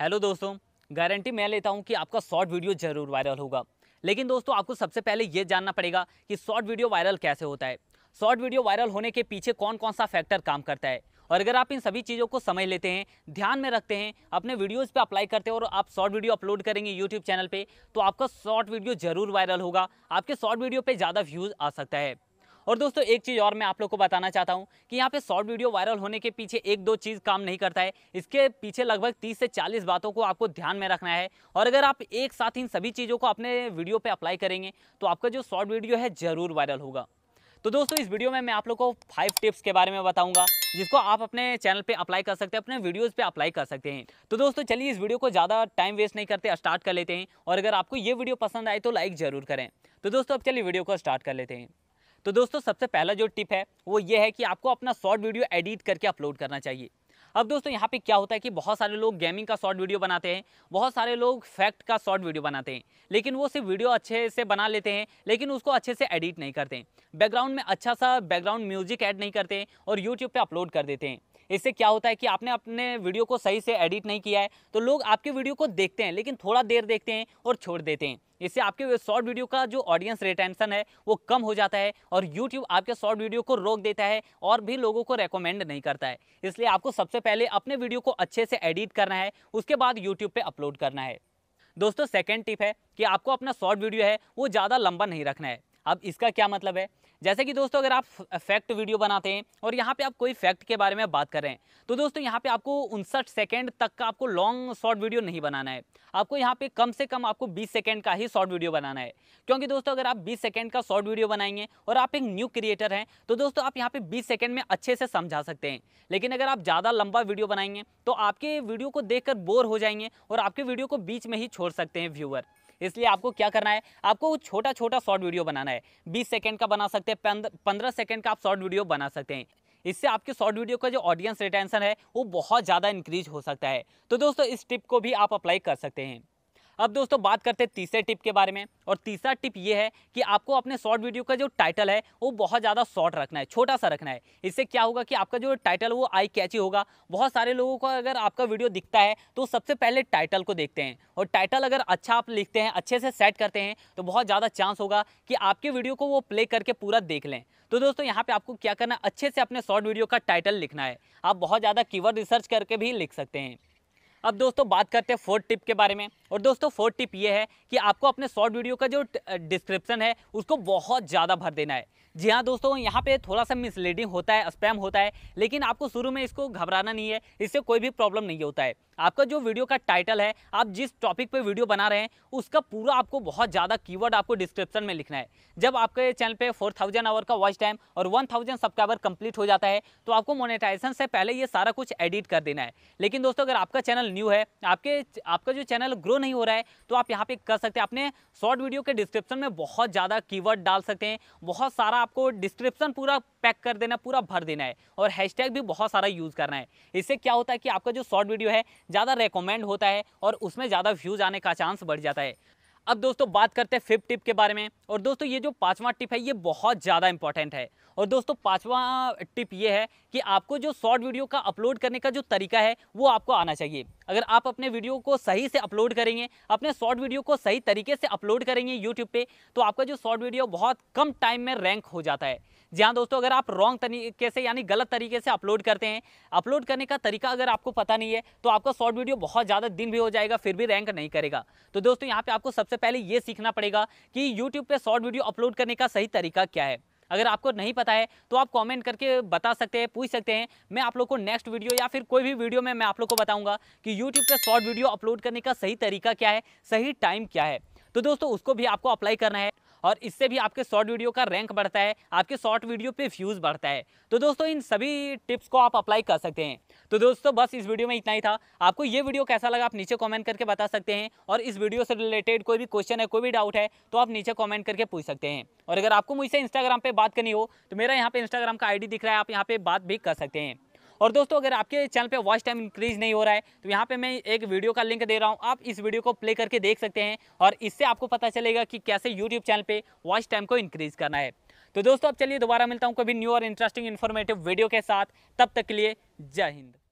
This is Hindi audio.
हेलो दोस्तों गारंटी मैं लेता हूँ कि आपका शॉर्ट वीडियो जरूर वायरल होगा लेकिन दोस्तों आपको सबसे पहले ये जानना पड़ेगा कि शॉर्ट वीडियो वायरल कैसे होता है शॉर्ट वीडियो वायरल होने के पीछे कौन कौन सा फैक्टर काम करता है और अगर आप इन सभी चीज़ों को समझ लेते हैं ध्यान में रखते हैं अपने वीडियोस पे अप्लाई करते हैं और आप शॉर्ट वीडियो अपलोड करेंगे यूट्यूब चैनल पे तो आपका शॉर्ट वीडियो जरूर वायरल होगा आपके शॉर्ट वीडियो पे ज़्यादा व्यूज़ आ सकता है और दोस्तों एक चीज़ और मैं आप लोग को बताना चाहता हूँ कि यहाँ पे शॉर्ट वीडियो वायरल होने के पीछे एक दो चीज़ काम नहीं करता है इसके पीछे लगभग तीस से चालीस बातों को आपको ध्यान में रखना है और अगर आप एक साथ इन सभी चीज़ों को अपने वीडियो पर अप्लाई करेंगे तो आपका जो शॉर्ट वीडियो है ज़रूर वायरल होगा तो दोस्तों इस वीडियो में मैं आप लोग को फाइव टिप्स के बारे में बताऊंगा जिसको आप अपने चैनल पे अप्लाई कर सकते हैं अपने वीडियोस पे अप्लाई कर सकते हैं तो दोस्तों चलिए इस वीडियो को ज़्यादा टाइम वेस्ट नहीं करते स्टार्ट कर लेते हैं और अगर आपको ये वीडियो पसंद आए तो लाइक ज़रूर करें तो दोस्तों अब चलिए वीडियो को स्टार्ट कर लेते हैं तो दोस्तों सबसे पहला जो टिप है वो ये है कि आपको अपना शॉर्ट वीडियो एडिट करके अपलोड करना चाहिए अब दोस्तों यहाँ पे क्या होता है कि बहुत सारे लोग गेमिंग का शॉर्ट वीडियो बनाते हैं बहुत सारे लोग फैक्ट का शॉर्ट वीडियो बनाते हैं लेकिन वो सिर्फ वीडियो अच्छे से बना लेते हैं लेकिन उसको अच्छे से एडिट नहीं करते हैं बैकग्राउंड में अच्छा सा बैकग्राउंड म्यूजिक ऐड नहीं करते हैं और यूट्यूब पर अपलोड कर देते हैं इससे क्या होता है कि आपने अपने वीडियो को सही से एडिट नहीं किया है तो लोग आपके वीडियो को देखते हैं लेकिन थोड़ा देर देखते हैं और छोड़ देते हैं इससे आपके शॉर्ट वीडियो का जो ऑडियंस रिटेंशन है वो कम हो जाता है और यूट्यूब आपके शॉर्ट वीडियो को रोक देता है और भी लोगों को रेकमेंड नहीं करता है इसलिए आपको सबसे पहले अपने वीडियो को अच्छे से एडिट करना है उसके बाद यूट्यूब पर अपलोड करना है दोस्तों सेकेंड टिप है कि आपको अपना शॉर्ट वीडियो है वो ज़्यादा लंबा नहीं रखना है अब इसका क्या मतलब है जैसे कि दोस्तों अगर आप फैक्ट वीडियो बनाते हैं और यहाँ पे आप कोई फैक्ट के बारे में बात कर रहे हैं तो दोस्तों यहाँ पे आपको उनसठ सेकेंड तक का आपको लॉन्ग शॉर्ट वीडियो नहीं बनाना है आपको यहाँ पे कम से कम आपको 20 सेकेंड का ही शॉर्ट वीडियो बनाना है क्योंकि दोस्तों अगर आप 20 सेकेंड का शॉर्ट वीडियो बनाएंगे और आप एक न्यू क्रिएटर हैं तो दोस्तों आप यहाँ पे 20 सेकेंड में अच्छे से समझा सकते हैं लेकिन अगर आप ज़्यादा लंबा वीडियो बनाएंगे तो आपके वीडियो को देख बोर हो जाएंगे और आपके वीडियो को बीच में ही छोड़ सकते हैं व्यूअर इसलिए आपको क्या करना है आपको छोटा छोटा शॉर्ट वीडियो बनाना है बीस सेकेंड का बना सकते हैं पंद्रह सेकेंड का आप शॉर्ट वीडियो बना सकते हैं इससे आपके शॉर्ट वीडियो का जो ऑडियंस रिटेंशन है वो बहुत ज़्यादा इंक्रीज हो सकता है तो दोस्तों इस टिप को भी आप अप्लाई कर सकते हैं अब दोस्तों बात करते हैं तीसरे टिप के बारे में और तीसरा टिप ये है कि आपको अपने शॉर्ट वीडियो का जो टाइटल है वो बहुत ज़्यादा शॉर्ट रखना है छोटा सा रखना है इससे क्या होगा कि आपका जो टाइटल वो आई कैची होगा बहुत सारे लोगों को अगर आपका वीडियो दिखता है तो सबसे पहले टाइटल को देखते हैं और टाइटल अगर अच्छा आप लिखते हैं अच्छे से सेट करते हैं तो बहुत ज़्यादा चांस होगा कि आपके वीडियो को वो प्ले करके पूरा देख लें तो दोस्तों यहाँ पे आपको क्या करना अच्छे से अपने शॉर्ट वीडियो का टाइटल लिखना है आप बहुत ज़्यादा कीवर्ड रिसर्च करके भी लिख सकते हैं अब दोस्तों बात करते हैं फोर्थ टिप के बारे में और दोस्तों फोर्थ टिप ये है कि आपको अपने शॉर्ट वीडियो का जो डिस्क्रिप्शन है उसको बहुत ज़्यादा भर देना है जी हाँ दोस्तों यहाँ पे थोड़ा सा मिसलीडिंग होता है स्पैम होता है लेकिन आपको शुरू में इसको घबराना नहीं है इससे कोई भी प्रॉब्लम नहीं होता है आपका जो वीडियो का टाइटल है आप जिस टॉपिक पे वीडियो बना रहे हैं उसका पूरा आपको बहुत ज़्यादा कीवर्ड आपको डिस्क्रिप्शन में लिखना है जब आपके चैनल पे 4000 आवर का वॉच टाइम और 1000 सब्सक्राइबर कंप्लीट हो जाता है तो आपको मोनेटाइजेशन से पहले ये सारा कुछ एडिट कर देना है लेकिन दोस्तों अगर आपका चैनल न्यू है आपके आपका जो चैनल ग्रो नहीं हो रहा है तो आप यहाँ पर कर सकते हैं अपने शॉर्ट वीडियो के डिस्क्रिप्शन में बहुत ज़्यादा कीवर्ड डाल सकते हैं बहुत सारा आपको डिस्क्रिप्शन पूरा पैक कर देना पूरा भर देना है और हैशटैग भी बहुत सारा यूज़ करना है इससे क्या होता है कि आपका जो शॉर्ट वीडियो है ज़्यादा रिकमेंड होता है और उसमें ज़्यादा व्यूज़ आने का चांस बढ़ जाता है अब दोस्तों बात करते हैं फिफ्थ टिप के बारे में और दोस्तों ये जो पांचवा टिप है ये बहुत ज़्यादा इंपॉर्टेंट है और दोस्तों पांचवा टिप ये है कि आपको जो शॉर्ट वीडियो का अपलोड करने का जो तरीका है वो आपको आना चाहिए अगर आप अपने वीडियो को सही से अपलोड करेंगे अपने शॉर्ट वीडियो को सही तरीके से अपलोड करेंगे यूट्यूब पे तो आपका जो शॉर्ट वीडियो बहुत कम टाइम में रैंक हो जाता है जी हाँ दोस्तों अगर आप रॉन्ग तरीके से यानी गलत तरीके से अपलोड करते हैं अपलोड करने का तरीका अगर आपको पता नहीं है तो आपका शॉर्ट वीडियो बहुत ज़्यादा दिन भी हो जाएगा फिर भी रैंक नहीं करेगा तो दोस्तों यहाँ पर आपको सबसे पहले ये सीखना पड़ेगा कि यूट्यूब पर शॉर्ट वीडियो अपलोड करने का सही तरीका क्या है अगर आपको नहीं पता है तो आप कॉमेंट करके बता सकते हैं पूछ सकते हैं मैं आप लोग को नेक्स्ट वीडियो या फिर कोई भी वीडियो में मैं आप लोग को बताऊंगा कि यूट्यूब पर शॉर्ट वीडियो अपलोड करने का सही तरीका क्या है सही टाइम क्या है तो दोस्तों उसको भी आपको अप्लाई करना है और इससे भी आपके शॉर्ट वीडियो का रैंक बढ़ता है आपके शॉर्ट वीडियो पे व्यूज़ बढ़ता है तो दोस्तों इन सभी टिप्स को आप अप्लाई कर सकते हैं तो दोस्तों बस इस वीडियो में इतना ही था आपको ये वीडियो कैसा लगा आप नीचे कॉमेंट करके बता सकते हैं और इस वीडियो से रिलेटेड कोई भी क्वेश्चन है कोई भी डाउट है तो आप नीचे कॉमेंट करके पूछ सकते हैं और अगर आपको मुझसे इंस्टाग्राम पर बात करनी हो तो मेरा यहाँ पर इंस्टाग्राम का आई दिख रहा है आप यहाँ पर बात भी कर सकते हैं और दोस्तों अगर आपके चैनल पे वॉच टाइम इंक्रीज नहीं हो रहा है तो यहाँ पे मैं एक वीडियो का लिंक दे रहा हूँ आप इस वीडियो को प्ले करके देख सकते हैं और इससे आपको पता चलेगा कि कैसे यूट्यूब चैनल पर वॉच टाइम को इंक्रीज़ करना है तो दोस्तों अब चलिए दोबारा मिलता हूँ कभी न्यू और इंटरेस्टिंग इन्फॉर्मेटिव वीडियो के साथ तब तक के लिए जय हिंद